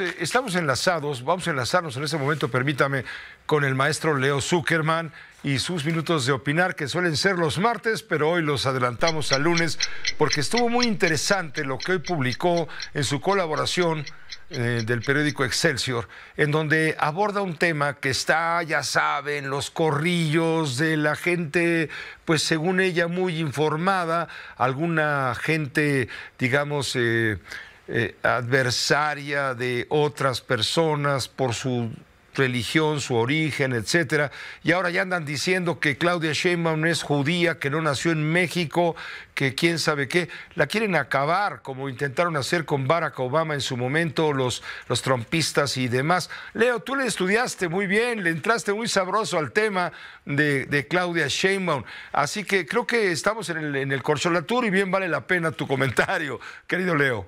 Eh, estamos, enlazados, vamos a enlazarnos en este momento, permítame, con el maestro Leo Zuckerman y sus minutos de opinar, que suelen ser los martes, pero hoy los adelantamos al lunes, porque estuvo muy interesante lo que hoy publicó en su colaboración eh, del periódico Excelsior, en donde aborda un tema que está, ya saben, los corrillos de la gente, pues según ella, muy informada, alguna gente, digamos, eh, eh, adversaria de otras personas por su religión, su origen, etcétera. Y ahora ya andan diciendo que Claudia Sheinbaum es judía, que no nació en México, que quién sabe qué. La quieren acabar, como intentaron hacer con Barack Obama en su momento, los, los trompistas y demás. Leo, tú le estudiaste muy bien, le entraste muy sabroso al tema de, Claudia Sheinbaum. Así que creo que estamos en el, en el corcholatur y bien vale la pena tu comentario, querido Leo.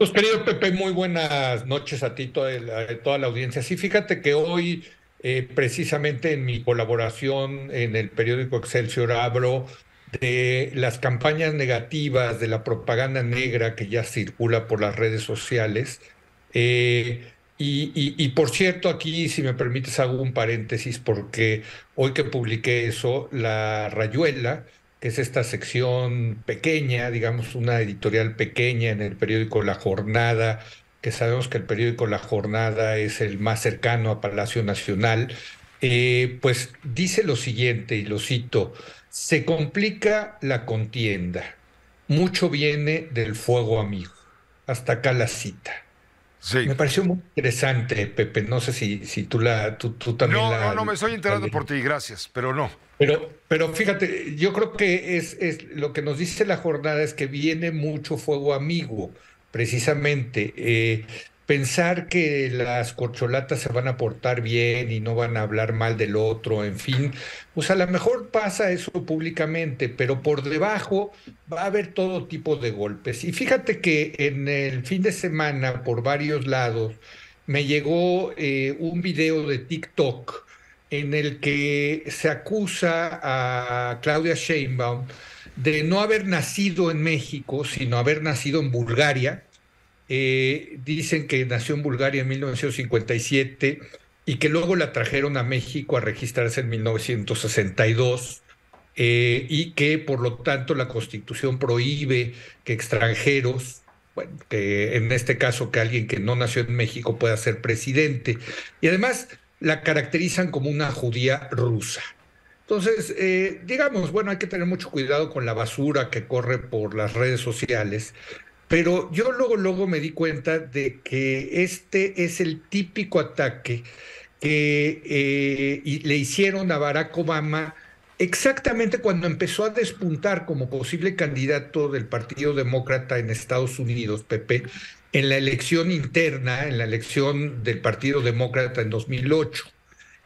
Pues querido Pepe, muy buenas noches a ti, toda la, toda la audiencia. Sí, fíjate que hoy, eh, precisamente en mi colaboración en el periódico Excelsior, hablo de las campañas negativas, de la propaganda negra que ya circula por las redes sociales. Eh, y, por cierto, aquí, si me permites, hago un paréntesis porque hoy que publiqué eso, la Rayuela, que es esta sección pequeña, digamos una editorial pequeña en el periódico La Jornada, que sabemos que el periódico La Jornada es el más cercano a Palacio Nacional, eh, pues dice lo siguiente, y lo cito, se complica la contienda, mucho viene del fuego amigo. Hasta acá la cita. Me pareció muy interesante, Pepe. No sé si, si tú, la, también no, No, no, me estoy enterando por ti, gracias, pero no. Pero, pero fíjate, yo creo que es, es, lo que nos dice la jornada es que viene mucho fuego amigo, precisamente. Eh, pensar que las corcholatas se van a portar bien y no van a hablar mal del otro, en fin, pues a lo mejor pasa eso públicamente, pero por debajo va a haber todo tipo de golpes. Y fíjate que en el fin de semana, por varios lados, me llegó eh, un video de TikTok en el que se acusa a Claudia Sheinbaum de no haber nacido en México, sino haber nacido en Bulgaria, eh, dicen que nació en Bulgaria en 1957 y que luego la trajeron a México a registrarse en 1962. Eh, y que por lo tanto la Constitución prohíbe que extranjeros, bueno, en este caso que alguien que no nació en México pueda ser presidente. Y además la caracterizan como una judía rusa. Entonces, eh, digamos, bueno, hay que tener mucho cuidado con la basura que corre por las redes sociales, pero yo luego, luego me di cuenta de que este es el típico ataque que eh, le hicieron a Barack Obama exactamente cuando empezó a despuntar como posible candidato del Partido Demócrata en Estados Unidos, Pepe, en la elección interna, en la elección del Partido Demócrata en 2008.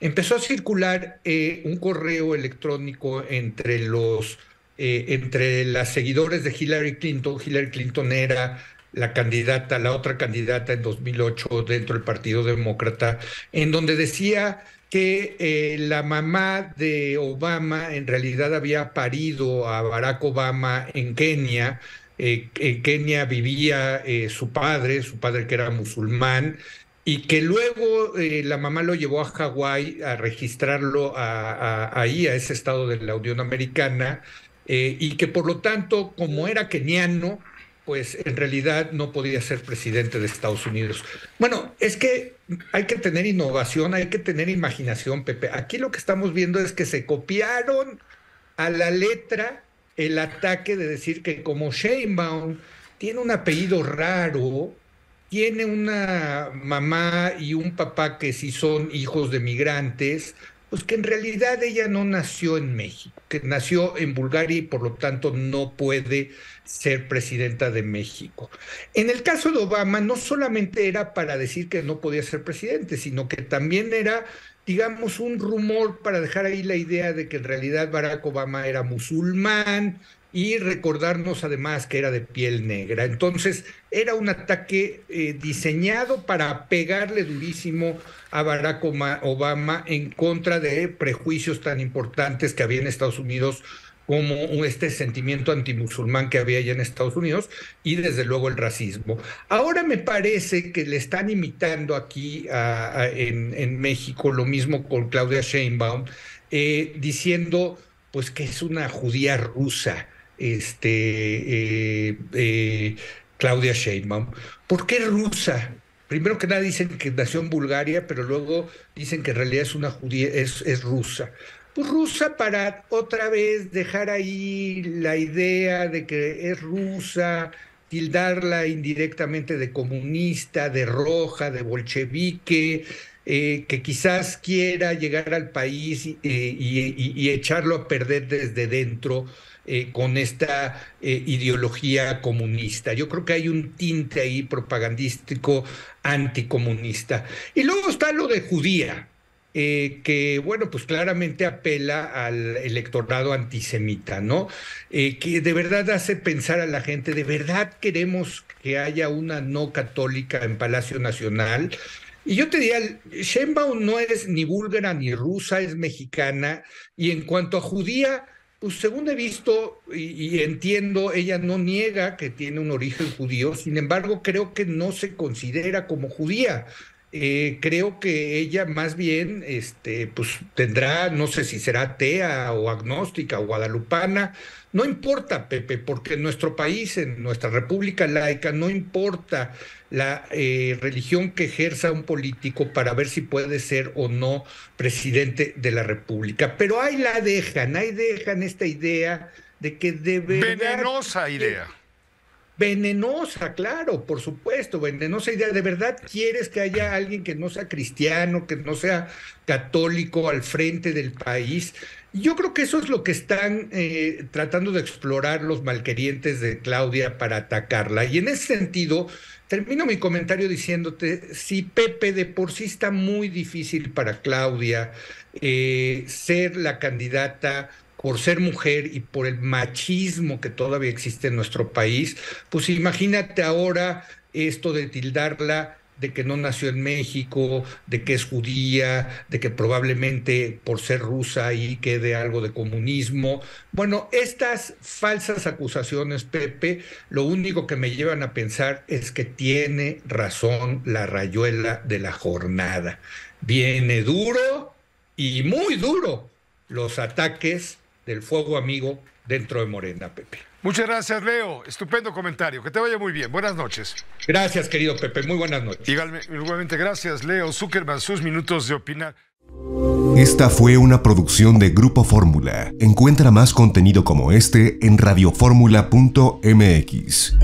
Empezó a circular eh, un correo electrónico entre los eh, entre las seguidores de Hillary Clinton, Hillary Clinton era la candidata, la otra candidata en 2008 dentro del Partido Demócrata, en donde decía que eh, la mamá de Obama en realidad había parido a Barack Obama en Kenia. Eh, en Kenia vivía su padre, su padre que era musulmán, y que luego la mamá lo llevó a Hawái a registrarlo ahí, a ese estado de la Unión Americana, eh, y que por lo tanto, como era keniano, pues en realidad no podía ser presidente de Estados Unidos. Bueno, es que hay que tener innovación, hay que tener imaginación, Pepe. Aquí lo que estamos viendo es que se copiaron a la letra el ataque de decir que como Sheinbaum tiene un apellido raro, tiene una mamá y un papá que sí son hijos de migrantes, pues que en realidad ella no nació en México, que nació en Bulgaria y por lo tanto no puede ser presidenta de México. En el caso de Obama, no solamente era para decir que no podía ser presidente, sino que también era digamos, un rumor para dejar ahí la idea de que en realidad Barack Obama era musulmán, y recordarnos además que era de piel negra. Entonces era un ataque eh, diseñado para pegarle durísimo a Barack Obama en contra de prejuicios tan importantes que había en Estados Unidos como este sentimiento antimusulmán que había allá en Estados Unidos y desde luego el racismo. Ahora me parece que le están imitando aquí a, en, México lo mismo con Claudia Sheinbaum, eh, diciendo pues que es una judía rusa este, eh, eh, Claudia Sheinbaum. ¿Por qué rusa? Primero que nada dicen que nació en Bulgaria, pero luego dicen que en realidad es una judía, es, rusa. Pues rusa para otra vez dejar ahí la idea de que es rusa, tildarla indirectamente de comunista, de roja, de bolchevique, eh, que quizás quiera llegar al país y echarlo a perder desde dentro eh, con esta eh, ideología comunista. Yo creo que hay un tinte ahí propagandístico anticomunista. Y luego está lo de judía, eh, que, bueno, pues claramente apela al electorado antisemita, ¿no? que de verdad hace pensar a la gente, de verdad queremos que haya una no católica en Palacio Nacional. Y yo te diría, Sheinbaum no es ni búlgara ni rusa, es mexicana. Y en cuanto a judía, pues, según he visto y, entiendo, ella no niega que tiene un origen judío, sin embargo creo que no se considera como judía. Eh, creo que ella más bien este, pues, tendrá, no sé si será atea o agnóstica o guadalupana, no importa, Pepe, porque en nuestro país, en nuestra república laica, no importa la eh, religión que ejerza un político para ver si puede ser o no presidente de la república. Pero ahí la dejan, ahí dejan esta idea de que debe... Venenosa idea Venenosa, claro, por supuesto, venenosa idea. ¿De verdad quieres que haya alguien que no sea cristiano, que no sea católico al frente del país? Yo creo que eso es lo que están eh, tratando de explorar los malquerientes de Claudia para atacarla. Y en ese sentido, termino mi comentario diciéndote, si Pepe de por sí está muy difícil para Claudia eh, ser la candidata por ser mujer y por el machismo que todavía existe en nuestro país, pues imagínate ahora esto de tildarla de que no nació en México, de que es judía, de que probablemente por ser rusa ahí quede algo de comunismo. Bueno, estas falsas acusaciones, Pepe, lo único que me llevan a pensar es que tiene razón la rayuela de la jornada. Viene duro y muy duro los ataques del fuego amigo dentro de Morena, Pepe. Muchas gracias, Leo. Estupendo comentario. Que te vaya muy bien. Buenas noches. Gracias, querido Pepe. Muy buenas noches. Igualmente, gracias, Leo Zuckerman. Sus minutos de opinar. Esta fue una producción de Grupo Fórmula. Encuentra más contenido como este en radioformula.mx.